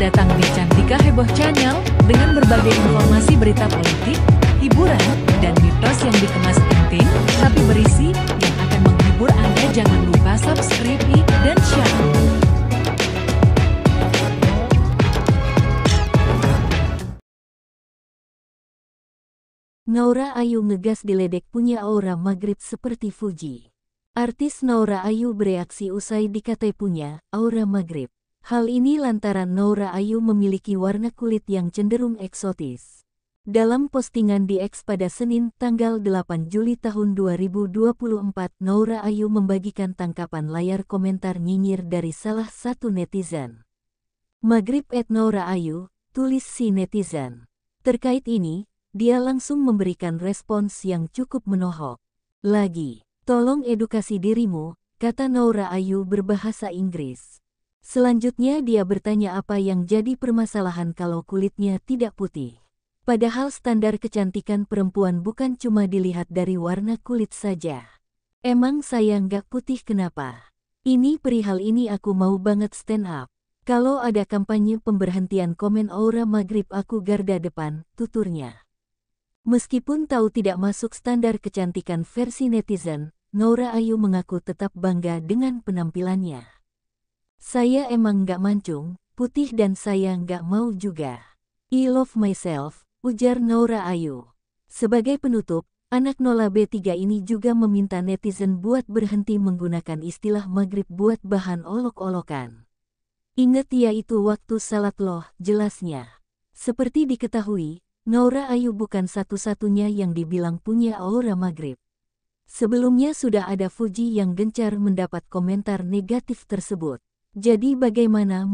datang di Cantika Heboh Channel dengan berbagai informasi berita politik, hiburan, dan mitos yang dikemas penting tapi berisi yang akan menghibur Anda. Jangan lupa subscribe dan share. Naura Ayu ngegas diledek punya aura maghrib seperti Fuji. Artis Naura Ayu bereaksi usai dikatai punya aura maghrib. Hal ini lantaran Nora Ayu memiliki warna kulit yang cenderung eksotis. Dalam postingan di X pada Senin tanggal 8 Juli tahun 2024, Nora Ayu membagikan tangkapan layar komentar nyinyir dari salah satu netizen. Maghrib at Nora Ayu, tulis si netizen. Terkait ini, dia langsung memberikan respons yang cukup menohok. Lagi, tolong edukasi dirimu, kata Nora Ayu berbahasa Inggris. Selanjutnya dia bertanya apa yang jadi permasalahan kalau kulitnya tidak putih. Padahal standar kecantikan perempuan bukan cuma dilihat dari warna kulit saja. Emang saya nggak putih kenapa? Ini perihal ini aku mau banget stand up. Kalau ada kampanye pemberhentian komen aura maghrib aku garda depan, tuturnya. Meskipun tahu tidak masuk standar kecantikan versi netizen, Nora Ayu mengaku tetap bangga dengan penampilannya. Saya emang gak mancung, putih dan saya gak mau juga. I love myself, ujar Naura Ayu. Sebagai penutup, anak Nola B3 ini juga meminta netizen buat berhenti menggunakan istilah maghrib buat bahan olok-olokan. Ingat ya itu waktu salat loh, jelasnya. Seperti diketahui, Naura Ayu bukan satu-satunya yang dibilang punya aura maghrib. Sebelumnya sudah ada Fuji yang gencar mendapat komentar negatif tersebut. Jadi bagaimana